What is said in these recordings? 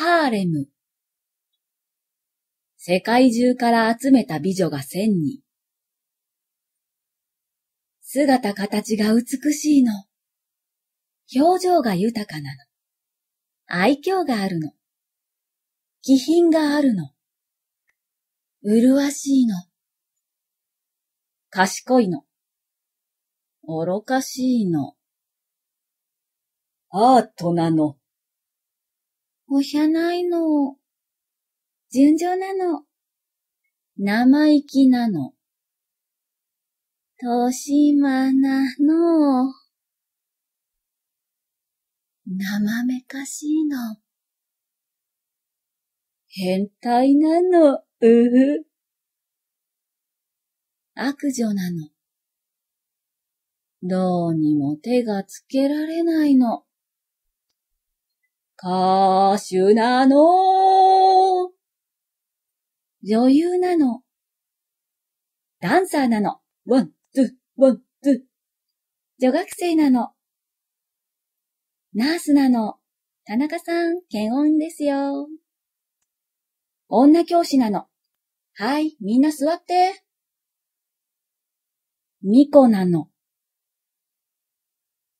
ハーレム。世界中から集めた美女が千人。姿形が美しいの。表情が豊かなの。愛嬌があるの。気品があるの。麗しいの。賢いの。愚かしいの。アートなの。おしゃないの。純情なの。生意気なの。としまなの。生めかしいの。変態なの。うふ。悪女なの。どうにも手がつけられないの。歌手なの。女優なの。ダンサーなの。ワン、ツー、ワン、ツー。女学生なの。ナースなの。田中さん、検温ですよ。女教師なの。はい、みんな座って。ミコなの。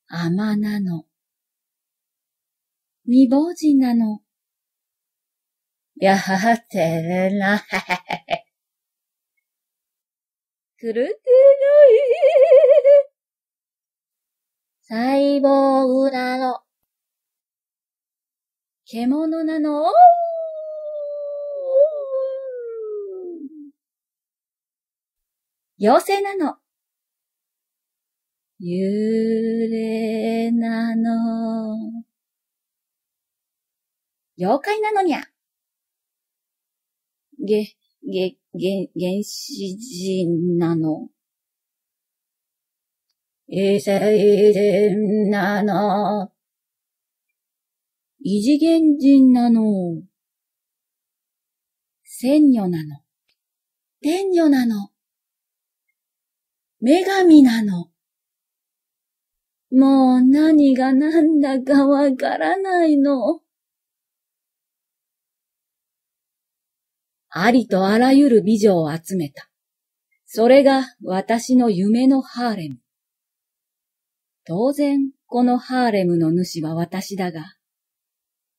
アマなの。未亡人なの。やはてるな。くるてない。細胞裏の。獣なの。妖精なの。揺れ妖怪なのにゃ。げ、げ、げ、原始人なの。異星人なの。異次元人なの。仙女なの。天女なの。女神なの。もう何が何だかわからないの。ありとあらゆる美女を集めた。それが私の夢のハーレム。当然、このハーレムの主は私だが、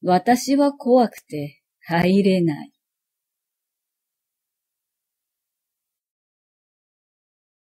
私は怖くて入れない。